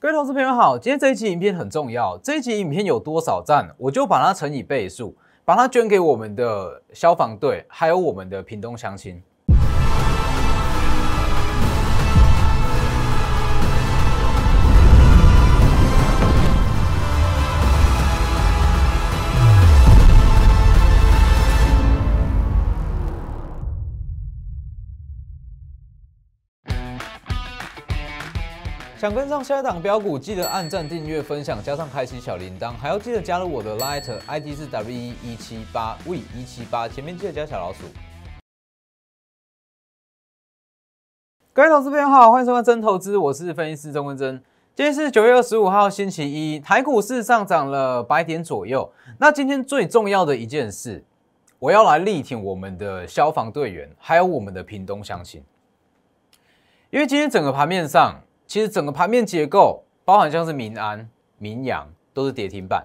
各位投资朋友好，今天这一期影片很重要，这一期影片有多少赞，我就把它乘以倍数，把它捐给我们的消防队，还有我们的屏东乡亲。想跟上下一档标股，记得按赞、订阅、分享，加上开启小铃铛，还要记得加入我的 Light ID 是 W 一一七八 V 一七八，前面记得加小老鼠。各位投资朋友好，欢迎收看《真投资》，我是分析师曾根真。今天是九月二十五号，星期一，台股市上涨了百点左右。那今天最重要的一件事，我要来力挺我们的消防队员，还有我们的屏东乡亲，因为今天整个盘面上。其实整个盘面结构，包含像是民安、民阳都是跌停板。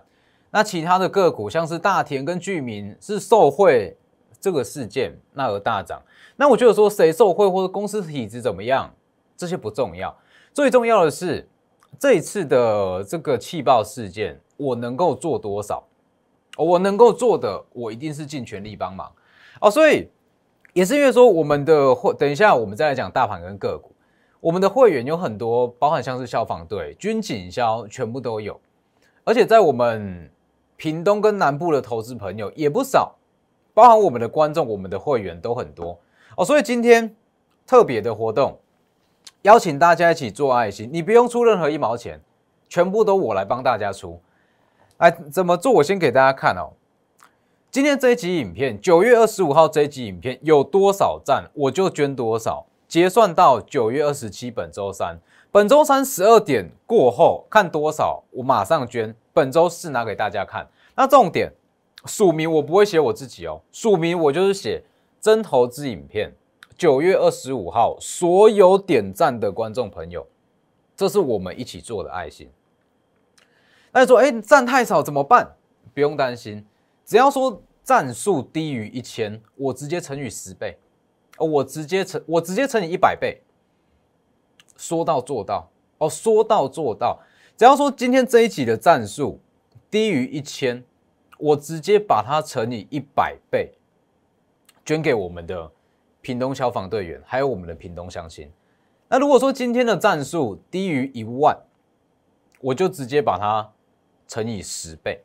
那其他的个股，像是大田跟巨民是受贿这个事件，那而大涨。那我觉得说谁受贿或者公司体质怎么样，这些不重要。最重要的是这一次的这个气爆事件，我能够做多少，我能够做的，我一定是尽全力帮忙。哦，所以也是因为说我们的，等一下我们再来讲大盘跟个股。我们的会员有很多，包含像是消防队、军警消，全部都有。而且在我们屏东跟南部的投资朋友也不少，包含我们的观众，我们的会员都很多哦。所以今天特别的活动，邀请大家一起做爱心，你不用出任何一毛钱，全部都我来帮大家出。哎，怎么做？我先给大家看哦。今天这一集影片，九月二十五号这一集影片有多少赞，我就捐多少。结算到九月二十七，本周三，本周三十二点过后看多少，我马上捐。本周四拿给大家看。那重点署名我不会写我自己哦，署名我就是写“真投资影片”。九月二十五号，所有点赞的观众朋友，这是我们一起做的爱心。那说，哎，赞太少怎么办？不用担心，只要说赞数低于一千，我直接乘以十倍。我直接乘，我直接乘以一百倍，说到做到哦，说到做到。只要说今天这一期的战术低于一千，我直接把它乘以一百倍，捐给我们的屏东消防队员，还有我们的屏东乡亲。那如果说今天的战术低于一万，我就直接把它乘以十倍，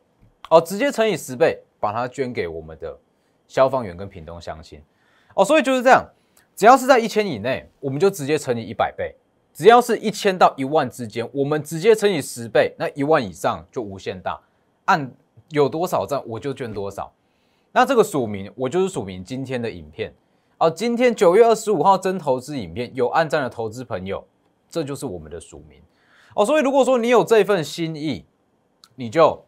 哦，直接乘以十倍，把它捐给我们的消防员跟屏东乡亲。哦，所以就是这样，只要是在一千以内，我们就直接乘以一百倍；只要是一千到一万之间，我们直接乘以十倍；那一万以上就无限大，按有多少赞我就捐多少。那这个署名，我就是署名今天的影片。哦，今天九月二十五号真投资影片有按赞的投资朋友，这就是我们的署名。哦，所以如果说你有这份心意，你就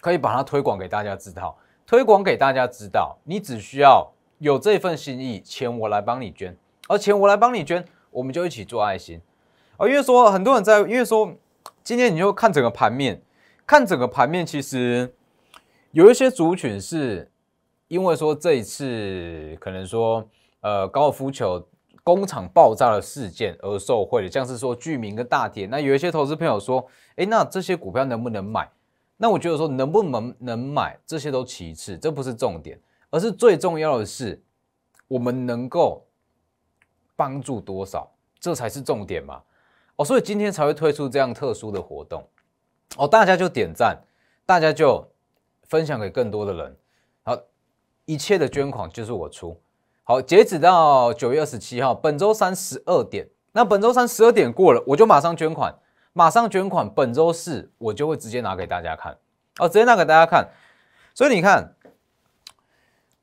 可以把它推广给大家知道，推广给大家知道，你只需要。有这份心意，钱我来帮你捐，而钱我来帮你捐，我们就一起做爱心。而因为说很多人在，因为说今天你就看整个盘面，看整个盘面，其实有一些族群是因为说这一次可能说呃高尔夫球工厂爆炸的事件而受惠，像是说巨民跟大铁。那有一些投资朋友说，哎，那这些股票能不能买？那我觉得说能不能能买，这些都其次，这不是重点。而是最重要的是，我们能够帮助多少，这才是重点嘛。哦，所以今天才会推出这样特殊的活动。哦，大家就点赞，大家就分享给更多的人。好，一切的捐款就是我出。好，截止到九月二十七号，本周三十二点。那本周三十二点过了，我就马上捐款，马上捐款。本周四我就会直接拿给大家看。哦，直接拿给大家看。所以你看。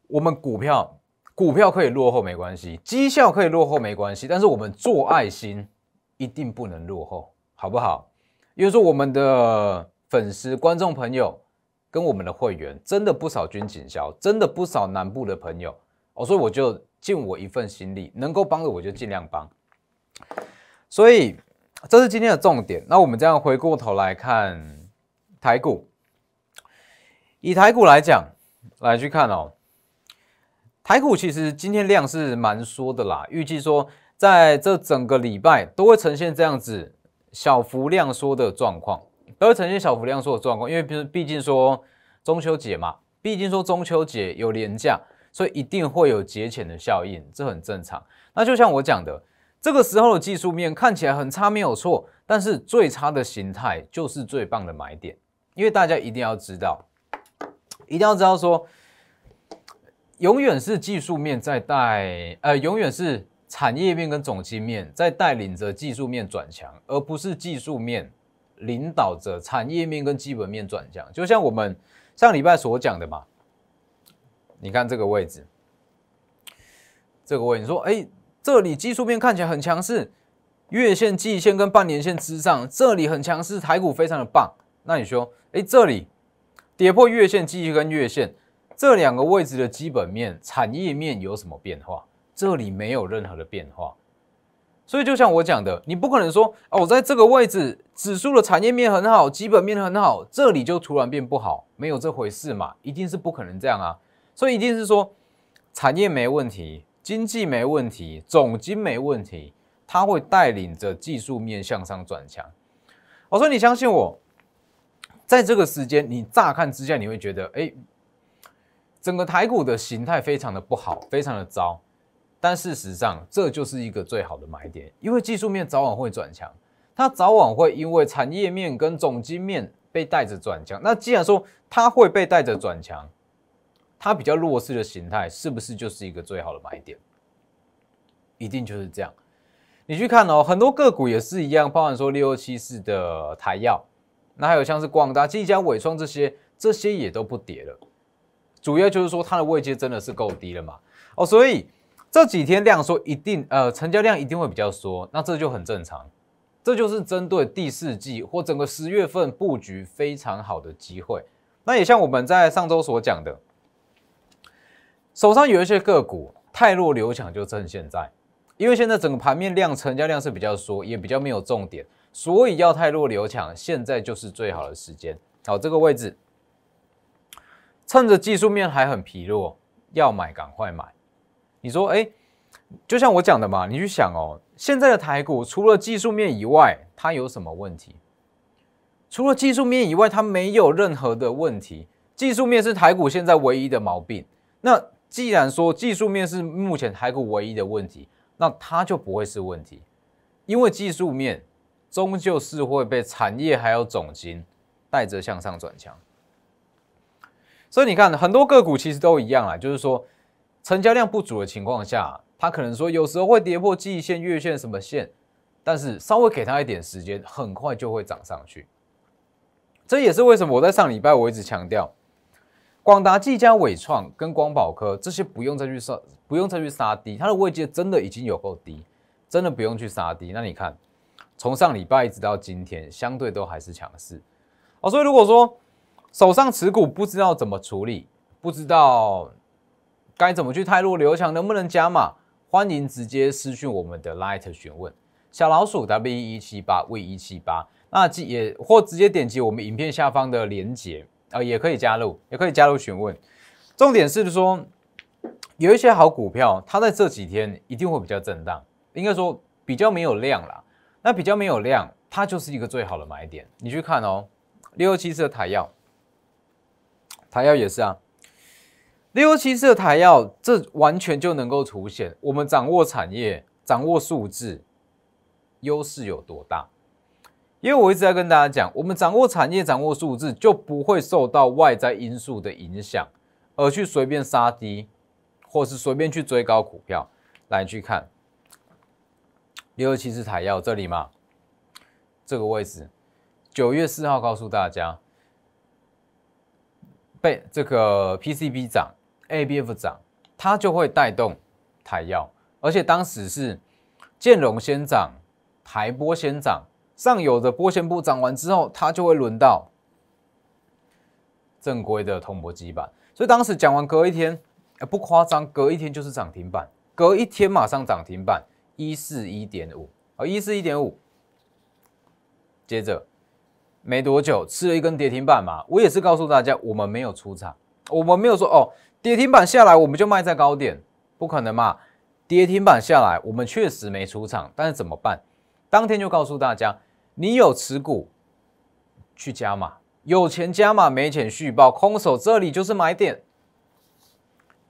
我们股票股票可以落后没关系，绩效可以落后没关系，但是我们做爱心一定不能落后，好不好？因为说我们的粉丝、观众朋友跟我们的会员真的不少，军警校真的不少，南部的朋友哦，所以我就尽我一份心力，能够帮的我就尽量帮。所以这是今天的重点。那我们这样回过头来看台股，以台股来讲来去看哦。台股其实今天量是蛮缩的啦，预计说在这整个礼拜都会呈现这样子小幅量缩的状况，都会呈现小幅量缩的状况，因为毕毕竟说中秋节嘛，毕竟说中秋节有廉假，所以一定会有节前的效应，这很正常。那就像我讲的，这个时候的技术面看起来很差没有错，但是最差的形态就是最棒的买点，因为大家一定要知道，一定要知道说。永远是技术面在带，呃，永远是产业面跟总期面在带领着技术面转强，而不是技术面领导者产业面跟基本面转强。就像我们上礼拜所讲的嘛，你看这个位置，这个位置，你说，哎，这里技术面看起来很强势，月线、季线跟半年线之上，这里很强势，台股非常的棒。那你说，哎，这里跌破月线、季线跟月线。这两个位置的基本面、产业面有什么变化？这里没有任何的变化，所以就像我讲的，你不可能说哦，在这个位置，指数的产业面很好，基本面很好，这里就突然变不好，没有这回事嘛？一定是不可能这样啊！所以一定是说，产业没问题，经济没问题，总金没问题，它会带领着技术面向上转强。我说你相信我，在这个时间，你乍看之下你会觉得，哎。整个台股的形态非常的不好，非常的糟，但事实上这就是一个最好的买点，因为技术面早晚会转强，它早晚会因为产业面跟总经面被带着转强。那既然说它会被带着转强，它比较弱势的形态是不是就是一个最好的买点？一定就是这样。你去看哦，很多个股也是一样，包含说六七四的台药，那还有像是广大、技嘉、伟创这些，这些也都不跌了。主要就是说它的位阶真的是够低了嘛？哦，所以这几天量说一定呃成交量一定会比较缩，那这就很正常，这就是针对第四季或整个十月份布局非常好的机会。那也像我们在上周所讲的，手上有一些个股泰弱留强就趁现在，因为现在整个盘面量成交量是比较缩，也比较没有重点，所以要泰弱留强，现在就是最好的时间。好，这个位置。趁着技术面还很疲弱，要买赶快买。你说，哎，就像我讲的嘛，你去想哦，现在的台股除了技术面以外，它有什么问题？除了技术面以外，它没有任何的问题。技术面是台股现在唯一的毛病。那既然说技术面是目前台股唯一的问题，那它就不会是问题，因为技术面终究是会被产业还有总金带着向上转强。所以你看，很多个股其实都一样啦，就是说，成交量不足的情况下，它可能说有时候会跌破季线、月线什么线，但是稍微给它一点时间，很快就会涨上去。这也是为什么我在上礼拜我一直强调，广达、技嘉、伟创跟光宝科这些不用再去杀，不用再去杀低，它的位阶真的已经有够低，真的不用去杀低。那你看，从上礼拜一直到今天，相对都还是强势。啊，所以如果说，手上持股不知道怎么处理，不知道该怎么去泰弱流强，能不能加码？欢迎直接私讯我们的 Light 询问小老鼠 W 一七八 V 一七八，那即也或直接点击我们影片下方的连结，呃，也可以加入，也可以加入询问。重点是说，有一些好股票，它在这几天一定会比较震荡，应该说比较没有量啦。那比较没有量，它就是一个最好的买点。你去看哦，六六七四的台药。台药也是啊，六七四台药，这完全就能够凸显我们掌握产业、掌握数字优势有多大。因为我一直在跟大家讲，我们掌握产业、掌握数字，就不会受到外在因素的影响，而去随便杀低，或是随便去追高股票来去看六七四台药这里嘛，这个位置九月四号告诉大家。被这个 PCB 涨，ABF 涨，它就会带动台药，而且当时是建龙先涨，台玻先涨，上游的玻纤布涨完之后，它就会轮到正规的铜箔基板，所以当时讲完隔一天，呃不夸张，隔一天就是涨停板，隔一天马上涨停板，一四一点五啊，一四一点五，接着。没多久，吃了一根跌停板嘛。我也是告诉大家，我们没有出场，我们没有说哦，跌停板下来我们就卖在高点，不可能嘛。跌停板下来，我们确实没出场，但是怎么办？当天就告诉大家，你有持股去加码，有钱加码，没钱续报，空手这里就是买点，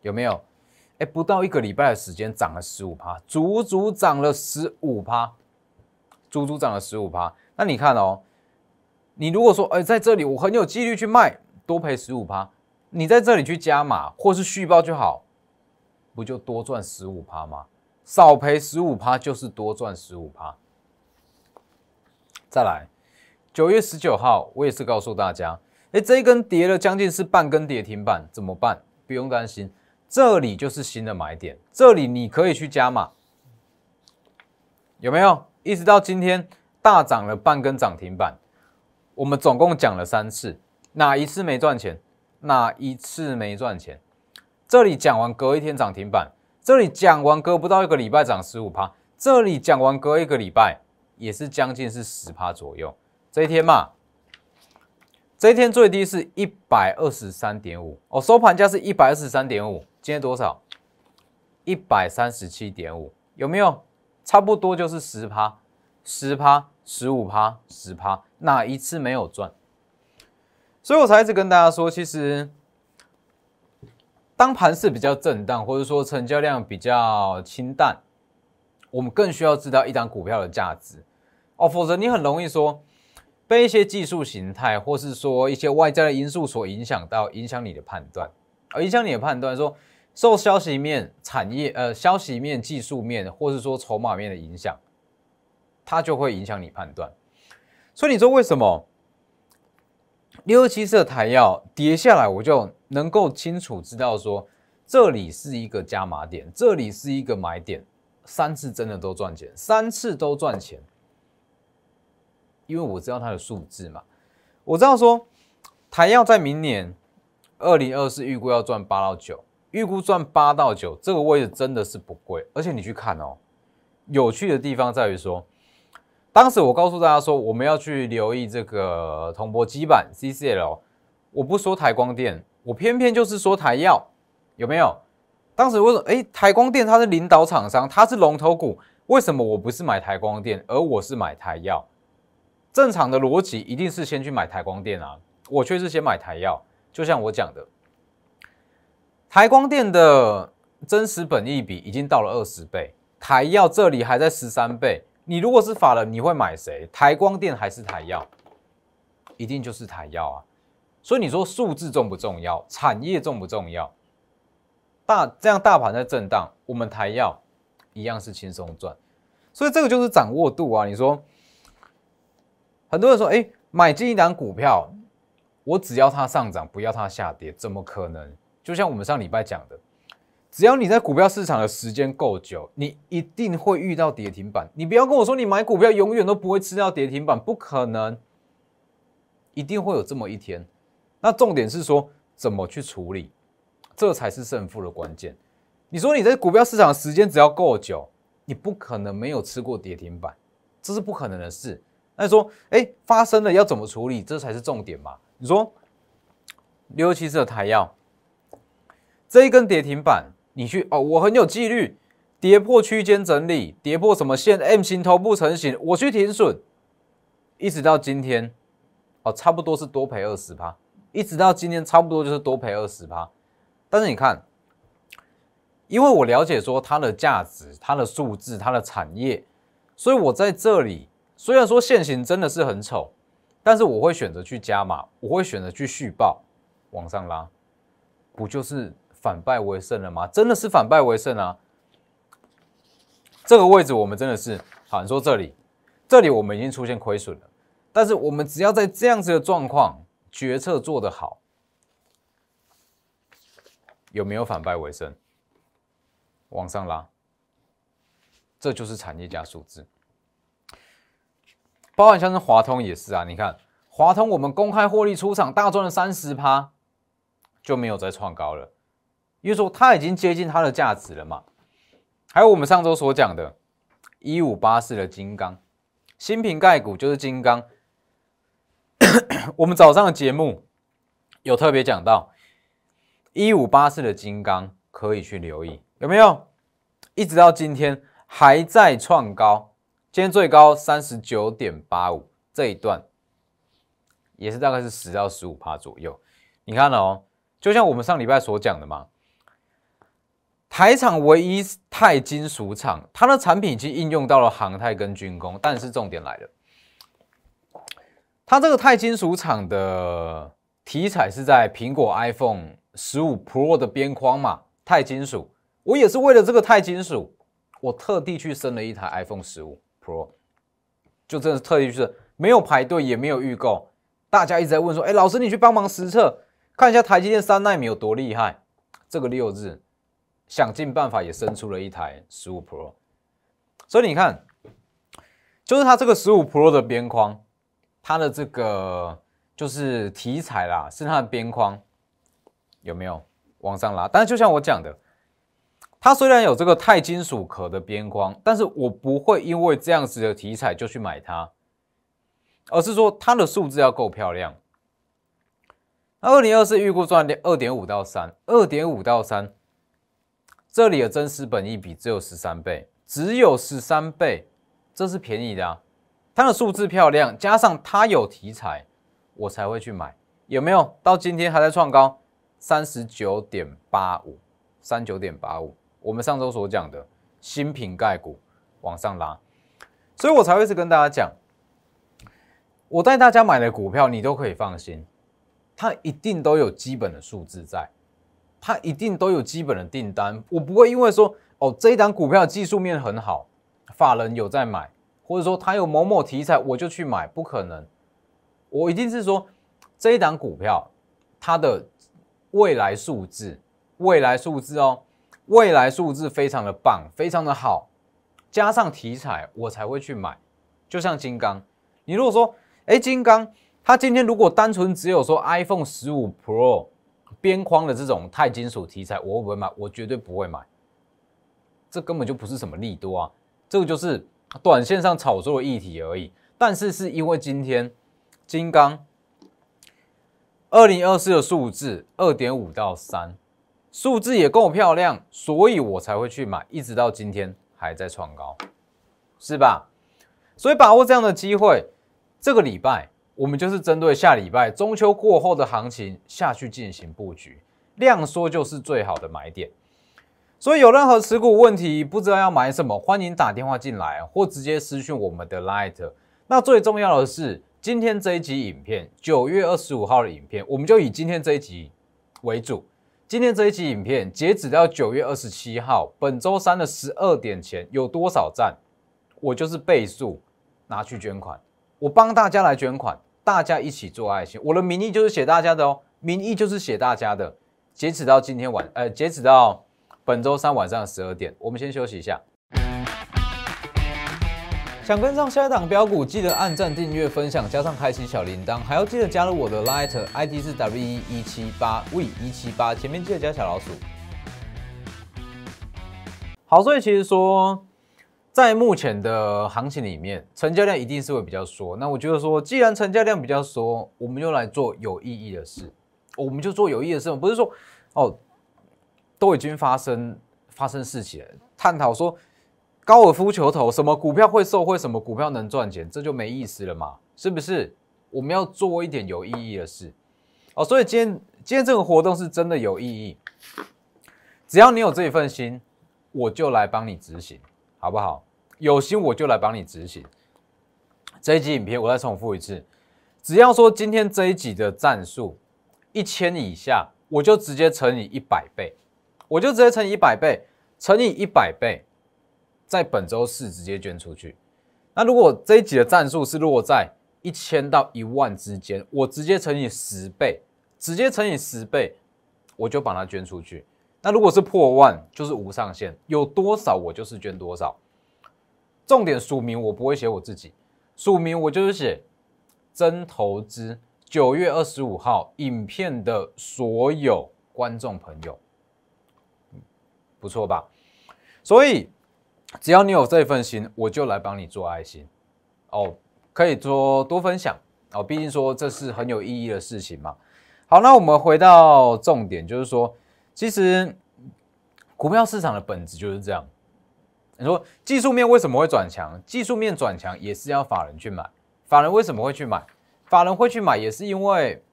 有没有？哎，不到一个礼拜的时间，涨了十五趴，足足涨了十五趴，足足涨了十五趴。那你看哦。你如果说，哎，在这里我很有几率去卖，多赔十五趴，你在这里去加码或是续报就好，不就多赚十五趴吗？少赔十五趴就是多赚十五趴。再来，九月十九号，我也是告诉大家，哎，这一根跌了将近是半根跌停板，怎么办？不用担心，这里就是新的买点，这里你可以去加码，有没有？一直到今天大涨了半根涨停板。我们总共讲了三次，哪一次没赚钱？哪一次没赚钱？这里讲完隔一天涨停板，这里讲完隔不到一个礼拜涨十五趴，这里讲完隔一个礼拜也是将近是十趴左右。这一天嘛，这一天最低是一百二十三点五哦，收盘价是一百二十三点五，今天多少？一百三十七点五，有没有？差不多就是十趴，十趴。十五趴、十趴，哪一次没有赚？所以我才一直跟大家说，其实当盘势比较震荡，或者说成交量比较清淡，我们更需要知道一档股票的价值哦，否则你很容易说被一些技术形态，或是说一些外在的因素所影响到，影响你的判断，而影响你的判断，说受消息面、产业呃消息面、技术面，或是说筹码面的影响。它就会影响你判断，所以你说为什么六七色台药跌下来，我就能够清楚知道说这里是一个加码点，这里是一个买点，三次真的都赚钱，三次都赚钱，因为我知道它的数字嘛，我知道说台药在明年二零二四预估要赚八到九，预估赚八到九这个位置真的是不贵，而且你去看哦，有趣的地方在于说。当时我告诉大家说，我们要去留意这个通博基板 （CCL）。我不说台光电，我偏偏就是说台药，有没有？当时为什么？哎，台光电它是领导厂商，它是龙头股，为什么我不是买台光电，而我是买台药？正常的逻辑一定是先去买台光电啊，我却是先买台药。就像我讲的，台光电的真实本益比已经到了二十倍，台药这里还在十三倍。你如果是法人，你会买谁？台光电还是台药？一定就是台药啊！所以你说数字重不重要？产业重不重要？大这样大盘在震荡，我们台药一样是轻松赚。所以这个就是掌握度啊！你说很多人说，哎，买进一张股票，我只要它上涨，不要它下跌，怎么可能？就像我们上礼拜讲的。只要你在股票市场的时间够久，你一定会遇到跌停板。你不要跟我说你买股票永远都不会吃到跌停板，不可能，一定会有这么一天。那重点是说怎么去处理，这才是胜负的关键。你说你在股票市场的时间只要够久，你不可能没有吃过跌停板，这是不可能的事。那说，哎，发生了要怎么处理，这才是重点嘛？你说六七的台药这一根跌停板。你去哦，我很有纪律，跌破区间整理，跌破什么线，M 型头部成型，我去停损，一直到今天，哦，差不多是多赔二十趴，一直到今天差不多就是多赔二十趴。但是你看，因为我了解说它的价值、它的数字、它的产业，所以我在这里虽然说现行真的是很丑，但是我会选择去加码，我会选择去续报，往上拉，不就是？反败为胜了吗？真的是反败为胜啊！这个位置我们真的是，好，你说这里，这里我们已经出现亏损了，但是我们只要在这样子的状况，决策做得好，有没有反败为胜？往上拉，这就是产业加数字。包含像是华通也是啊，你看华通我们公开获利出场大赚了三十趴，就没有再创高了。因为说它已经接近它的价值了嘛，还有我们上周所讲的一五八四的金刚，新品盖股就是金刚。我们早上的节目有特别讲到一五八四的金刚可以去留意，有没有？一直到今天还在创高，今天最高三十九点八五，这一段也是大概是十到十五趴左右。你看哦，就像我们上礼拜所讲的嘛。台厂唯一钛金属厂，它的产品已经应用到了航太跟军工。但是重点来了，它这个钛金属厂的题材是在苹果 iPhone 十五 Pro 的边框嘛？钛金属，我也是为了这个钛金属，我特地去升了一台 iPhone 十五 Pro，就真的特地去，没有排队也没有预购。大家一直在问说，哎，老师你去帮忙实测看一下台积电三纳米有多厉害，这个六日。想尽办法也生出了一台十五 Pro，所以你看，就是它这个十五 Pro 的边框，它的这个就是题材啦，是它的边框有没有往上拉？但是就像我讲的，它虽然有这个钛金属壳的边框，但是我不会因为这样子的题材就去买它，而是说它的数字要够漂亮。二零二四预估赚二点五到三，二点五到三。这里的真实本意比只有十三倍，只有十三倍，这是便宜的啊！它的数字漂亮，加上它有题材，我才会去买。有没有？到今天还在创高，三十九点八五，三九点八五。我们上周所讲的新品概股往上拉，所以我才会一直跟大家讲，我带大家买的股票，你都可以放心，它一定都有基本的数字在。它一定都有基本的订单，我不会因为说哦这一档股票技术面很好，法人有在买，或者说它有某某题材，我就去买，不可能。我一定是说这一档股票它的未来数字，未来数字哦，未来数字非常的棒，非常的好，加上题材我才会去买。就像金刚，你如果说哎金刚，它今天如果单纯只有说 iPhone 十五 Pro。边框的这种钛金属题材，我会不会买，我绝对不会买，这根本就不是什么利多啊，这个就是短线上炒作的议题而已。但是是因为今天金刚二零二四的数字二点五到三，数字也够漂亮，所以我才会去买，一直到今天还在创高，是吧？所以把握这样的机会，这个礼拜。我们就是针对下礼拜中秋过后的行情下去进行布局，量缩就是最好的买点。所以有任何持股问题，不知道要买什么，欢迎打电话进来或直接私讯我们的 Light。那最重要的是，今天这一集影片，九月二十五号的影片，我们就以今天这一集为主。今天这一集影片，截止到九月二十七号本周三的十二点前有多少赞，我就是倍数拿去捐款，我帮大家来捐款。大家一起做爱心，我的名义就是写大家的哦，名义就是写大家的。截止到今天晚，呃，截止到本周三晚上十二点，我们先休息一下。想跟上下一档标股，记得按赞、订阅、分享，加上开启小铃铛，还要记得加入我的 Light I d 是 W 一七八 V 一七八，前面记得加小老鼠。好，所以其实说。在目前的行情里面，成交量一定是会比较缩。那我觉得说，既然成交量比较缩，我们就来做有意义的事。我们就做有意义的事，不是说哦，都已经发生发生事情了，探讨说高尔夫球头什么股票会受会什么股票能赚钱，这就没意思了嘛？是不是？我们要做一点有意义的事哦。所以今天今天这个活动是真的有意义。只要你有这一份心，我就来帮你执行，好不好？有心我就来帮你执行这一集影片，我再重复一次。只要说今天这一集的战术一千以下，我就直接乘以一百倍，我就直接乘以一百倍，乘以一百倍，在本周四直接捐出去。那如果这一集的战术是落在一千到一万之间，我直接乘以十倍，直接乘以十倍，我就把它捐出去。那如果是破万，就是无上限，有多少我就是捐多少。重点署名我不会写，我自己署名我就是写“真投资”。九月二十五号影片的所有观众朋友，不错吧？所以只要你有这份心，我就来帮你做爱心哦，可以多多分享哦，毕竟说这是很有意义的事情嘛。好，那我们回到重点，就是说，其实股票市场的本质就是这样。你说技术面为什么会转强？技术面转强也是要法人去买，法人为什么会去买？法人会去买也是因为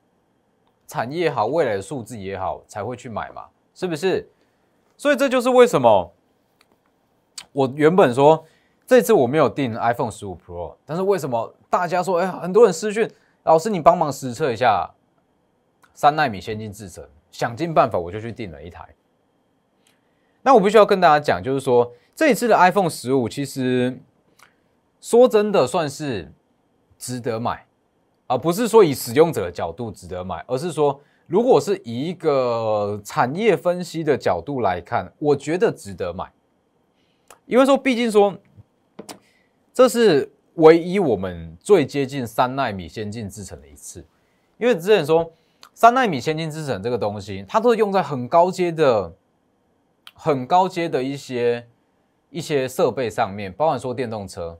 产业好、未来的数字也好，才会去买嘛，是不是？所以这就是为什么我原本说这次我没有订 iPhone 十五 Pro，但是为什么大家说，哎，很多人私讯老师你帮忙实测一下三纳米先进制程，想尽办法我就去订了一台。那我必须要跟大家讲，就是说。这一次的 iPhone 十五，其实说真的，算是值得买，而不是说以使用者的角度值得买，而是说如果是以一个产业分析的角度来看，我觉得值得买，因为说毕竟说这是唯一我们最接近三纳米先进制程的一次，因为之前说三纳米先进制程这个东西，它都是用在很高阶的、很高阶的一些。一些设备上面，包含说电动车，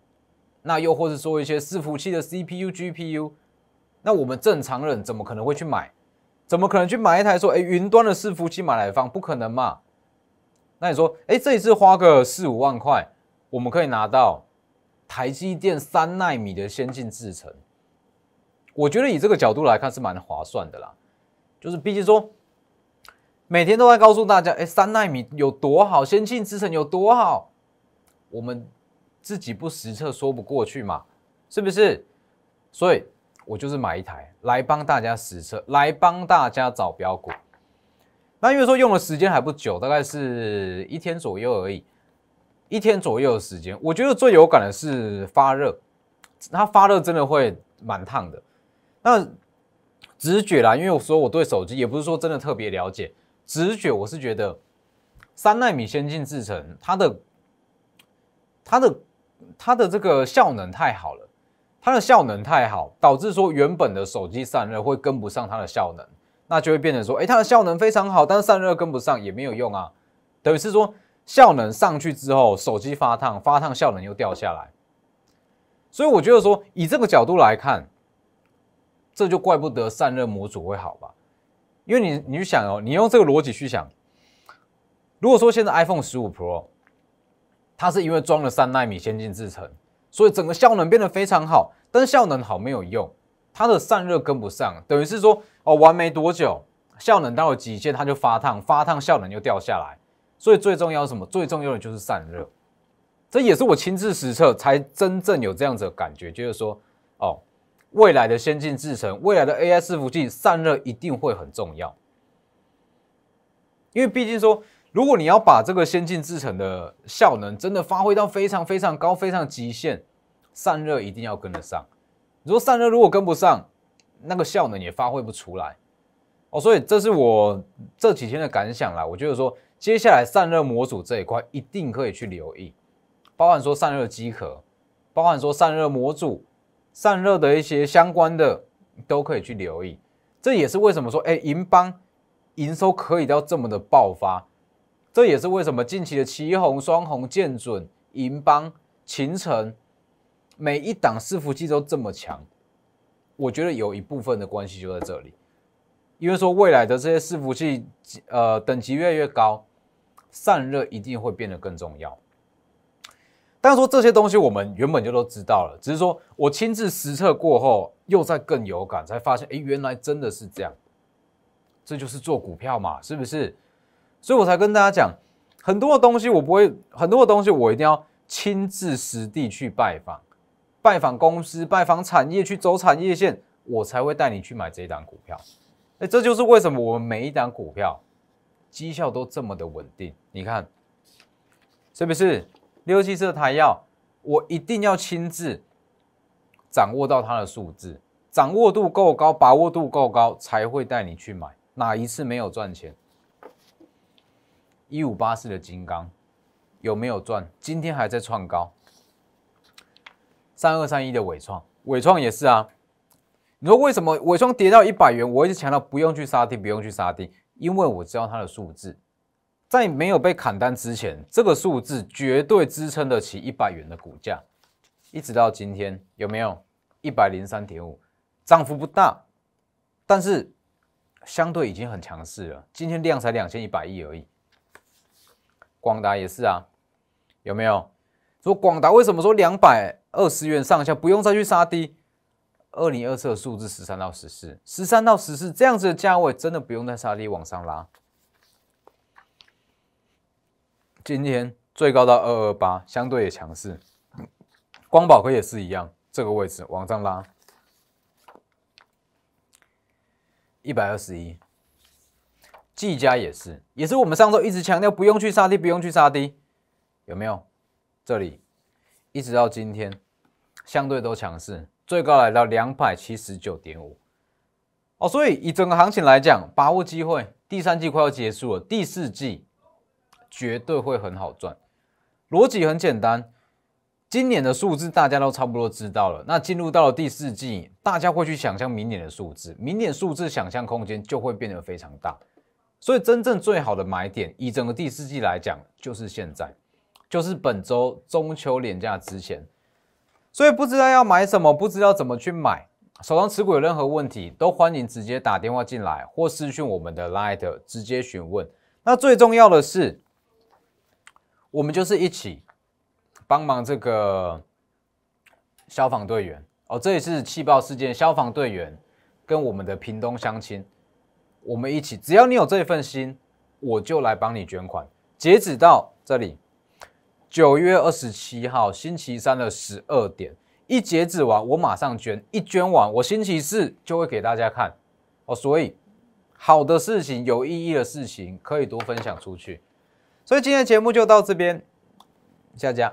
那又或是说一些伺服器的 CPU、GPU，那我们正常人怎么可能会去买？怎么可能去买一台说，哎，云端的伺服器买来放？不可能嘛？那你说，哎，这一次花个四五万块，我们可以拿到台积电三纳米的先进制程，我觉得以这个角度来看是蛮划算的啦。就是毕竟说，每天都在告诉大家，哎，三纳米有多好，先进制程有多好。我们自己不实测说不过去嘛，是不是？所以，我就是买一台来帮大家实测，来帮大家找标股。那因为说用的时间还不久，大概是一天左右而已，一天左右的时间。我觉得最有感的是发热，它发热真的会蛮烫的。那直觉啦，因为我说我对手机也不是说真的特别了解，直觉我是觉得三纳米先进制程，它的。它的它的这个效能太好了，它的效能太好，导致说原本的手机散热会跟不上它的效能，那就会变成说，哎，它的效能非常好，但是散热跟不上也没有用啊，等于是说效能上去之后，手机发烫，发烫效能又掉下来，所以我觉得说，以这个角度来看，这就怪不得散热模组会好吧，因为你你去想哦，你用这个逻辑去想，如果说现在 iPhone 十五 Pro。它是因为装了三纳米先进制程，所以整个效能变得非常好。但是效能好没有用，它的散热跟不上，等于是说哦，玩没多久，效能到了极限，它就发烫，发烫效能又掉下来。所以最重要什么？最重要的就是散热。这也是我亲自实测才真正有这样子的感觉，就是说哦，未来的先进制程，未来的 A I 服器散热一定会很重要，因为毕竟说。如果你要把这个先进制程的效能真的发挥到非常非常高、非常极限，散热一定要跟得上。你说散热如果跟不上，那个效能也发挥不出来。哦，所以这是我这几天的感想啦。我觉得说，接下来散热模组这一块一定可以去留意，包含说散热机壳，包含说散热模组、散热的一些相关的都可以去留意。这也是为什么说，哎，银邦营收可以到这么的爆发。这也是为什么近期的旗红、双红、剑准、银邦、秦城，每一档伺服器都这么强。我觉得有一部分的关系就在这里，因为说未来的这些伺服器，呃，等级越来越高，散热一定会变得更重要。但是说这些东西我们原本就都知道了，只是说我亲自实测过后，又在更有感，才发现，哎，原来真的是这样。这就是做股票嘛，是不是？所以我才跟大家讲，很多的东西我不会，很多的东西我一定要亲自实地去拜访，拜访公司，拜访产业，去走产业线，我才会带你去买这一档股票。哎，这就是为什么我们每一档股票绩效都这么的稳定。你看，是不是？六七色台药，我一定要亲自掌握到它的数字，掌握度够高，把握度够高，才会带你去买。哪一次没有赚钱？一五八四的金刚有没有赚？今天还在创高。三二三一的伟创，伟创也是啊。你说为什么伟创跌到一百元？我一直强调不用去杀跌，不用去杀跌，因为我知道它的数字，在没有被砍单之前，这个数字绝对支撑得起一百元的股价。一直到今天，有没有一百零三点五？涨幅不大，但是相对已经很强势了。今天量才两千一百亿而已。广达也是啊，有没有？说广达为什么说两百二十元上下不用再去杀低？二零二四数字十三到十四，十三到十四这样子的价位真的不用再杀低往上拉。今天最高到二二八，相对也强势。光宝哥也是一样，这个位置往上拉，一百二十一。技嘉也是，也是我们上周一直强调，不用去杀低，不用去杀低，有没有？这里一直到今天，相对都强势，最高来到两百七十九点五。哦，所以以整个行情来讲，把握机会，第三季快要结束了，第四季绝对会很好赚。逻辑很简单，今年的数字大家都差不多知道了，那进入到了第四季，大家会去想象明年的数字，明年数字想象空间就会变得非常大。所以真正最好的买点，以整个第四季来讲，就是现在，就是本周中秋连假之前。所以不知道要买什么，不知道怎么去买，手上持股有任何问题，都欢迎直接打电话进来或私讯我们的 Light 直接询问。那最重要的是，我们就是一起帮忙这个消防队员哦，这一次气爆事件，消防队员跟我们的屏东乡亲。我们一起，只要你有这份心，我就来帮你捐款。截止到这里，九月二十七号星期三的十二点一截止完，我马上捐，一捐完我星期四就会给大家看哦。所以，好的事情、有意义的事情可以多分享出去。所以今天节目就到这边，下谢家。